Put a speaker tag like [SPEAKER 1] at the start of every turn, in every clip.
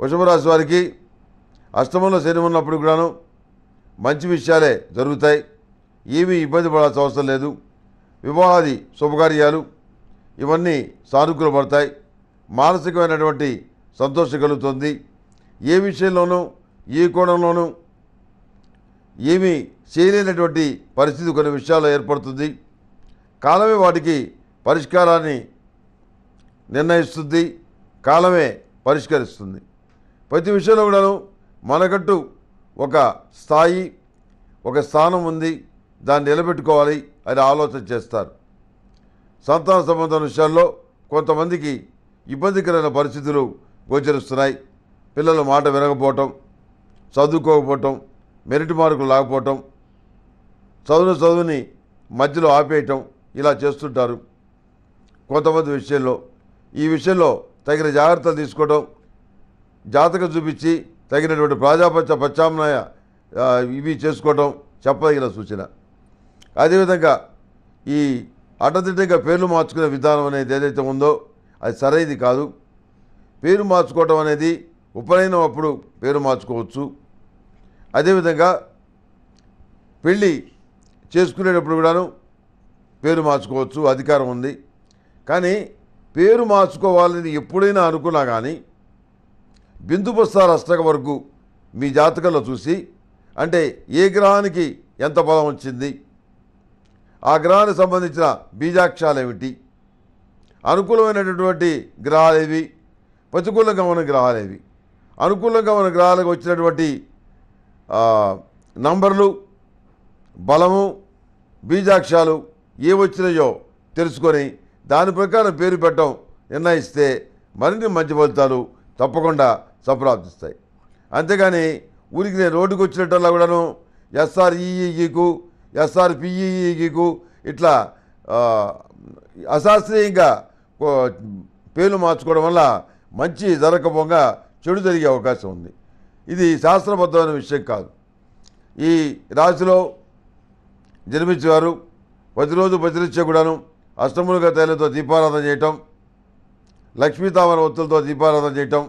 [SPEAKER 1] వృషభరాశి వారికి అష్టమంలో శని ఉన్నప్పుడు కూడాను మంచి విషయాలే జరుగుతాయి ఏమీ ఇబ్బంది పడాల్సిన అవసరం లేదు వివాహాది శుభకార్యాలు ఇవన్నీ పడతాయి మానసికమైనటువంటి సంతోషం కలుగుతుంది ఏ విషయంలోనూ ఏ కోణంలోనూ ఏమీ చేయలేనటువంటి పరిస్థితి కొన్ని విషయాల్లో ఏర్పడుతుంది కాలమే వాటికి పరిష్కారాన్ని నిర్ణయిస్తుంది కాలమే పరిష్కరిస్తుంది ప్రతి విషయంలో కూడాను మనకంటూ ఒక స్థాయి ఒక స్థానం ఉంది దాన్ని నిలబెట్టుకోవాలి అని ఆలోచన చేస్తారు సంతాన సంబంధం విషయాల్లో కొంతమందికి ఇబ్బందికరమైన పరిస్థితులు గోచరిస్తున్నాయి పిల్లలు మాట వినకపోవటం చదువుకోకపోవటం మెరిట్ మార్కులు లేకపోవటం చదువును చదువుని మధ్యలో ఆపేయటం ఇలా చేస్తుంటారు కొంతమంది విషయంలో ఈ విషయంలో తగిన జాగ్రత్తలు తీసుకోవడం జాతకం చూపించి తగినటువంటి ప్రాజాపత్య ప్రత్యామ్నాయ ఇవి చేసుకోవటం చెప్పదగిన సూచన అదేవిధంగా ఈ అడ్డదిడ్డగా పేర్లు మార్చుకునే విధానం అనేది ఏదైతే ఉందో అది సరైనది కాదు పేరు మార్చుకోవటం అనేది ఉపనయనం అప్పుడు పేరు మార్చుకోవచ్చు అదేవిధంగా పెళ్ళి చేసుకునేటప్పుడు కూడాను పేరు మార్చుకోవచ్చు అధికారం ఉంది కానీ పేరు మార్చుకోవాలని ఎప్పుడైనా అనుకున్నా కానీ బిందుబస్తార అష్టక వరకు మీ జాతకంలో చూసి అంటే ఏ గ్రహానికి ఎంత బలం వచ్చింది ఆ గ్రహానికి సంబంధించిన బీజాక్షాలు ఏమిటి అనుకూలమైనటువంటి గ్రహాలు ఏవి ప్రతికూలంగా ఉన్న గ్రహాలు ఏవి అనుకూలంగా ఉన్న గ్రహాలకు వచ్చినటువంటి నంబర్లు బలము బీజాక్షాలు ఏ వచ్చినాయో తెలుసుకొని దాని ప్రకారం పేరు పెట్టడం నిర్ణయిస్తే మరిన్ని మంచి ఫలితాలు తప్పకుండా సంప్రాప్తిస్తాయి అంతేగాని ఊరికి నేను రోడ్డుకు వచ్చినట్టల్లా కూడాను ఎస్ఆర్ఈఈకు ఎస్ఆర్పిఈఈకు ఇట్లా అశాస్త్రీయంగా పేర్లు మార్చుకోవడం వల్ల మంచి జరగకపోగా చెడు జరిగే అవకాశం ఉంది ఇది శాస్త్రబద్ధమైన విషయం కాదు ఈ రాశిలో జన్మించేవారు ప్రతిరోజు ప్రతినిత్య కూడాను అష్టములుగా తైలతో దీపారాధన చేయటం లక్ష్మీతామర వత్తులతో దీపారాధన చేయటం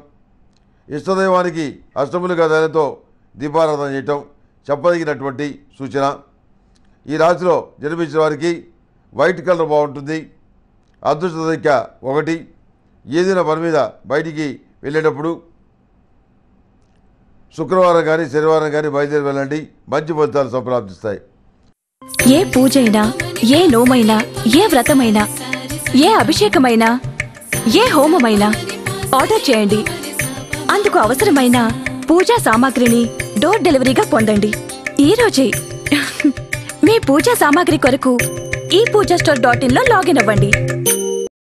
[SPEAKER 1] ఇష్టదైవానికి అష్టములు గదాలతో దీపారాధన చేయటం చెప్పదగినటువంటి సూచన ఈ రాశిలో జన్మించిన వారికి వైట్ కలర్ బాగుంటుంది అదృష్ట సంఖ్య ఒకటి ఏదైనా పని మీద బయటికి వెళ్ళేటప్పుడు శుక్రవారం కానీ శనివారం కానీ బయలుదేరి వెళ్ళండి మంచి ఫలితాలు సంప్రాప్తిస్తాయి ఏ పూజ అయినా ఏ నోమైనా ఏ వ్రతమైనా ఏ అభిషేకమైనా ఏ హోమమైనా ఆర్డర్ చేయండి అందుకు అవసరమైన పూజా సామాగ్రిని డోర్ డెలివరీగా పొందండి ఈరోజే మీ పూజా సామాగ్రి కొరకు ఈ పూజా స్టోర్ డాట్ ఇన్లో లాగిన్ అవ్వండి